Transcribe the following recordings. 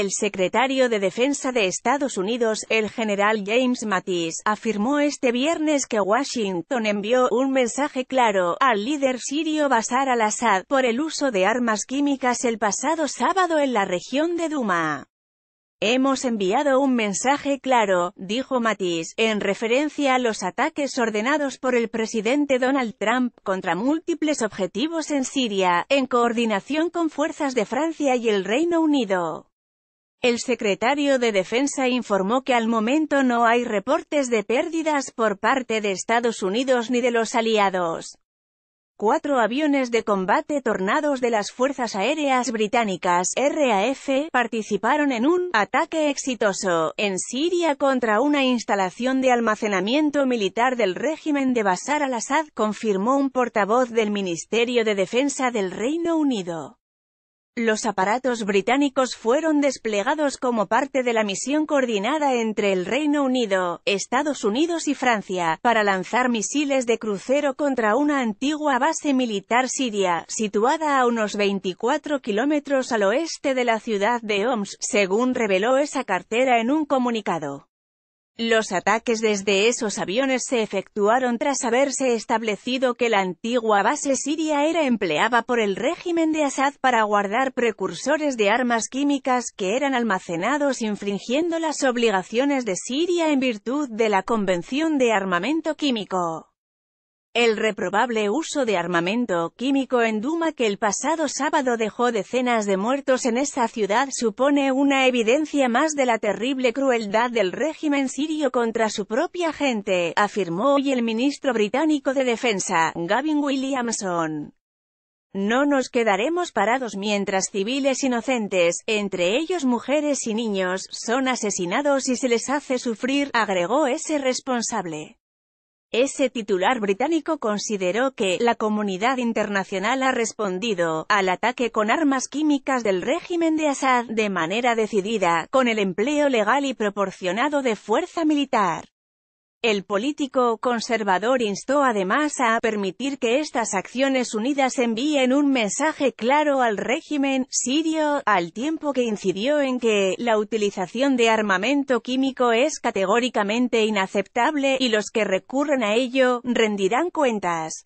El secretario de Defensa de Estados Unidos, el general James Mattis, afirmó este viernes que Washington envió un mensaje claro al líder sirio Bashar al-Assad por el uso de armas químicas el pasado sábado en la región de Duma. Hemos enviado un mensaje claro, dijo Matisse, en referencia a los ataques ordenados por el presidente Donald Trump contra múltiples objetivos en Siria, en coordinación con fuerzas de Francia y el Reino Unido. El secretario de Defensa informó que al momento no hay reportes de pérdidas por parte de Estados Unidos ni de los aliados. Cuatro aviones de combate tornados de las Fuerzas Aéreas Británicas RAF participaron en un ataque exitoso en Siria contra una instalación de almacenamiento militar del régimen de Bashar al-Assad, confirmó un portavoz del Ministerio de Defensa del Reino Unido. Los aparatos británicos fueron desplegados como parte de la misión coordinada entre el Reino Unido, Estados Unidos y Francia, para lanzar misiles de crucero contra una antigua base militar siria, situada a unos 24 kilómetros al oeste de la ciudad de Homs, según reveló esa cartera en un comunicado. Los ataques desde esos aviones se efectuaron tras haberse establecido que la antigua base siria era empleada por el régimen de Assad para guardar precursores de armas químicas que eran almacenados infringiendo las obligaciones de Siria en virtud de la Convención de Armamento Químico. El reprobable uso de armamento químico en Duma que el pasado sábado dejó decenas de muertos en esa ciudad supone una evidencia más de la terrible crueldad del régimen sirio contra su propia gente, afirmó hoy el ministro británico de Defensa, Gavin Williamson. No nos quedaremos parados mientras civiles inocentes, entre ellos mujeres y niños, son asesinados y se les hace sufrir, agregó ese responsable. Ese titular británico consideró que la comunidad internacional ha respondido al ataque con armas químicas del régimen de Assad de manera decidida, con el empleo legal y proporcionado de fuerza militar. El político conservador instó además a permitir que estas acciones unidas envíen un mensaje claro al régimen sirio, al tiempo que incidió en que la utilización de armamento químico es categóricamente inaceptable y los que recurren a ello rendirán cuentas.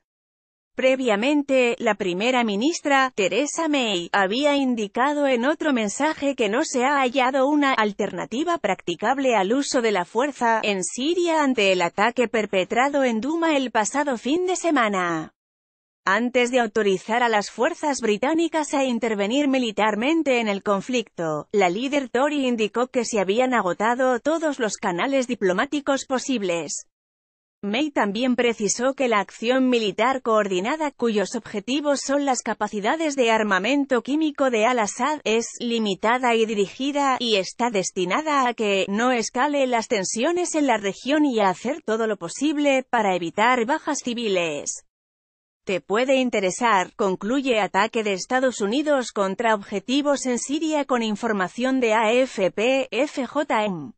Previamente, la primera ministra, Theresa May, había indicado en otro mensaje que no se ha hallado una alternativa practicable al uso de la fuerza en Siria ante el ataque perpetrado en Duma el pasado fin de semana. Antes de autorizar a las fuerzas británicas a intervenir militarmente en el conflicto, la líder Tory indicó que se habían agotado todos los canales diplomáticos posibles. May también precisó que la acción militar coordinada, cuyos objetivos son las capacidades de armamento químico de Al-Assad, es limitada y dirigida, y está destinada a que no escale las tensiones en la región y a hacer todo lo posible para evitar bajas civiles. Te puede interesar, concluye ataque de Estados Unidos contra objetivos en Siria con información de AFP, FJM.